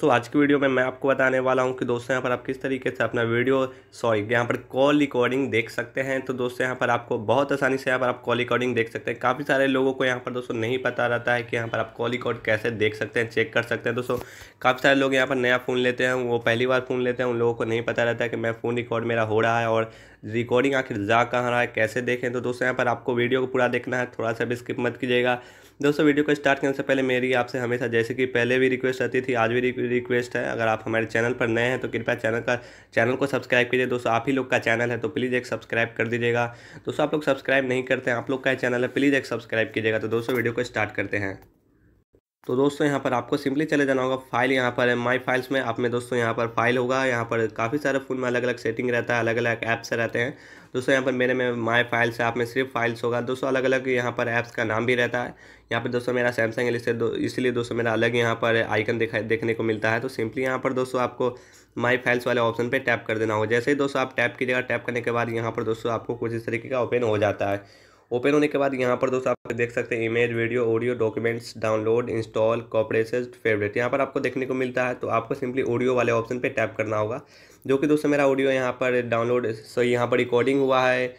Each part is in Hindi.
तो आज की वीडियो में मैं आपको बताने वाला हूं कि दोस्तों यहाँ पर आप किस तरीके से अपना वीडियो सॉरी यहाँ पर कॉल रिकॉर्डिंग देख सकते हैं तो दोस्तों यहाँ पर आपको बहुत आसानी से यहाँ पर आप कॉल रिकॉर्डिंग देख सकते हैं काफ़ी सारे लोगों को यहाँ पर दोस्तों नहीं पता रहता है कि यहाँ पर आप कॉल रिकॉर्ड कैसे देख सकते हैं चेक कर सकते हैं दोस्तों काफ़ी सारे लोग यहाँ पर नया फ़ोन लेते हैं वो पहली बार फ़ोन लेते हैं उन लोगों को नहीं पता रहता है कि मैं फ़ोन रिकॉर्ड मेरा हो रहा है और रिकॉर्डिंग आखिर जा कहाँ रहा है कैसे देखें तो दोस्तों यहाँ पर आपको वीडियो को पूरा देखना है थोड़ा सा भी स्किप मत कीजिएगा दोस्तों वीडियो को स्टार्ट करने से पहले मेरी आपसे हमेशा जैसे कि पहले भी रिक्वेस्ट आती थी आज भी रिक्वेस्ट है अगर आप हमारे चैनल पर नए हैं तो कृपया चैनल का चैनल को सब्सक्राइब कीजिए दोस्तों आप ही लोग का चैनल है तो प्लीज़ एक सब्सक्राइब कर दीजिएगा दोस्तों आप लोग सब्सक्राइब नहीं करते हैं आप लोग का चैनल है प्लीज़ एक सब्सक्राइब कीजिएगा तो दोस्तों वीडियो को स्टार्ट करते हैं तो दोस्तों यहाँ पर आपको सिंपली चले जाना होगा फाइल यहाँ पर है माई फाइल्स में आप में दोस्तों यहाँ पर फाइल होगा यहाँ पर काफ़ी सारे फ़ोन में अलग अलग सेटिंग रहता है अलग अलग ऐप्स रहते हैं दोस्तों यहाँ पर मेरे में माई फाइल्स है आप में सिर्फ फाइल्स होगा दोस्तों अलग अलग यहाँ पर ऐप्स का नाम भी रहता है यहाँ पर दोस्तों मेरा सैमसंग है इसलिए दोस्तों मेरा अलग यहाँ पर आइकन दिखाई देखने को मिलता है तो सिंपली यहाँ पर दोस्तों आपको माई फाइल्स वाले ऑप्शन पर टैप कर देना होगा जैसे ही दोस्तों आप टैप कीजिएगा टैप करने के बाद यहाँ पर दोस्तों आपको कुछ इस तरीके का ओपन हो जाता है ओपन होने के बाद यहाँ पर दोस्तों देख सकते हैं image video audio documents download install compresses favourite यहाँ पर आपको देखने को मिलता है तो आपको सिंपली ऑडियो वाले ऑप्शन पे टैप करना होगा जो कि दोस्तों मेरा ऑडियो यहाँ पर डाउनलोड सॉरी यहाँ पर रिकॉर्डिंग हुआ है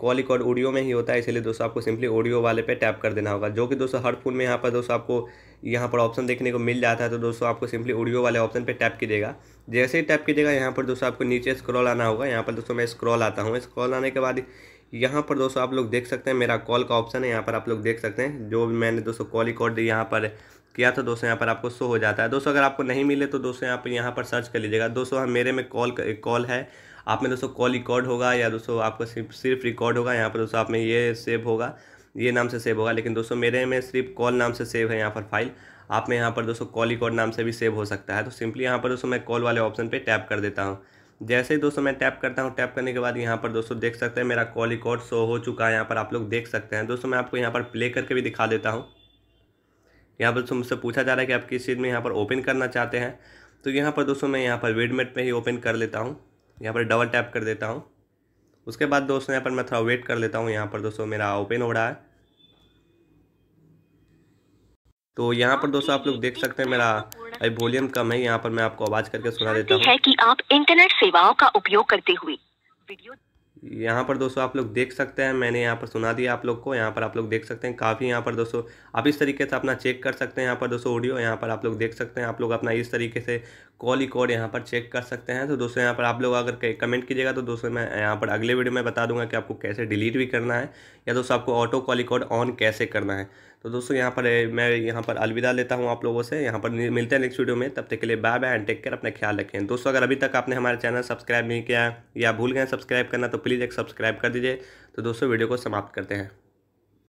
कॉल रिकॉर्ड ऑडियो में ही होता है इसलिए दोस्तों आपको सिंपली ऑडियो वाले पे टैप कर देना होगा जो कि दोस्तों हर फोन में यहाँ पर दोस्तों आपको यहाँ पर ऑप्शन देखने को मिल जाता है तो दोस्तों आपको सिंपली ऑडियो वाले ऑप्शन पे टैप कीजिएगा जैसे ही टैप कीजिएगा यहाँ पर दोस्तों आपको नीचे स्क्रॉल आना होगा यहाँ पर दोस्तों मैं स्क्रॉल आता हूँ स्क्रॉल आने के बाद यहाँ पर दोस्तों आप लोग देख सकते हैं मेरा कॉल का ऑप्शन है यहाँ पर आप लोग देख सकते हैं जो भी मैंने दोस्तों कॉल रिकॉर्ड यहाँ पर किया था दोस्तों यहाँ पर आपको शो हो जाता है दोस्तों अगर आपको नहीं मिले तो दोस्तों यहाँ पर यहाँ पर सर्च कर लीजिएगा दोस्तों मेरे में कॉल कॉल है आप में दोस्तों कॉल रिकॉर्ड होगा या दोस्तों आपका सिर्फ सिर्फ रिकॉर्ड होगा यहाँ पर दोस्तों आप में ये सेव होगा ये नाम से सेव होगा लेकिन दोस्तों मेरे में सिर्फ कॉल नाम से सेव है यहाँ पर फाइल आप में यहाँ पर दोस्तों कॉल रिकॉर्ड नाम से भी सेव हो सकता है तो सिंपली यहाँ पर दोस्तों मैं कॉल वाले ऑप्शन पर टैप कर देता हूँ जैसे ही दोस्तों मैं टैप करता हूँ टैप करने के बाद यहाँ पर दोस्तों देख सकते हैं मेरा कॉल रिकॉर्ड शो हो चुका है यहाँ पर आप लोग देख सकते हैं दोस्तों मैं आपको यहाँ पर प्ले करके भी दिखा देता हूँ यहाँ पर दोस्तों मुझसे पूछा जा रहा है कि आप किस चीज़ में यहाँ पर ओपन करना चाहते हैं तो यहाँ पर दोस्तों मैं यहाँ पर वेडमेट पर ही ओपन कर लेता हूँ यहाँ पर डबल टैप कर देता हूँ उसके बाद दोस्तों यहाँ पर मैं थोड़ा वेट कर लेता हूँ यहाँ पर दोस्तों मेरा ओपन हो रहा है तो यहाँ पर दोस्तों आप लोग देख सकते हैं मेरा अभी वॉल्यूम कम है यहाँ पर मैं आपको आवाज़ करके सुना देता हूँ की आप इंटरनेट सेवाओं का उपयोग करते हुए यहाँ पर दोस्तों आप लोग देख सकते हैं मैंने यहाँ पर सुना दिया आप लोग को यहाँ पर आप लोग देख सकते हैं काफ़ी यहाँ पर दोस्तों आप इस तरीके से अपना चेक कर सकते हैं यहाँ पर दोस्तों ऑडियो यहाँ पर आप लोग देख सकते हैं आप लोग अपना इस तरीके से कॉल कोड यहाँ पर चेक कर सकते हैं तो दोस्तों यहाँ पर आप लोग अगर कमेंट कीजिएगा तो दोस्तों मैं यहाँ पर अगले वीडियो में बता दूंगा कि आपको कैसे डिलीट भी करना है या दोस्तों आपको ऑटो कॉल कोड ऑन कैसे करना है तो दोस्तों यहाँ पर मैं यहाँ पर अलविदा लेता हूँ आप लोगों से यहाँ पर मिलते हैं नेक्स्ट वीडियो में तब तक के लिए bye bye and take care अपना ख्याल रखें दोस्तों अगर अभी तक आपने हमारा चैनल सब्सक्राइब नहीं किया या भूल गए सब्सक्राइब करना तो प्लीज़ एक सब्सक्राइब कर दीजिए तो दोस्तों वीडियो को समाप्त करते हैं